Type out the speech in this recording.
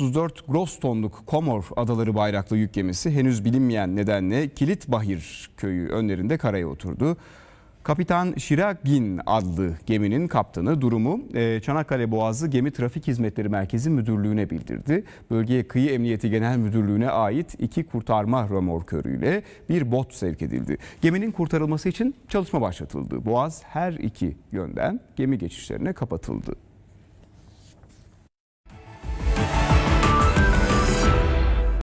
34 gross tonluk Komor adaları bayraklı yük gemisi henüz bilinmeyen nedenle Kilit Bahir köyü önlerinde karaya oturdu. Kapitan Şiragin adlı geminin kaptanı durumu e, Çanakkale Boğazı Gemi Trafik Hizmetleri Merkezi Müdürlüğü'ne bildirdi. Bölgeye Kıyı Emniyeti Genel Müdürlüğü'ne ait iki kurtarma römorkörüyle bir bot sevk edildi. Geminin kurtarılması için çalışma başlatıldı. Boğaz her iki yönden gemi geçişlerine kapatıldı.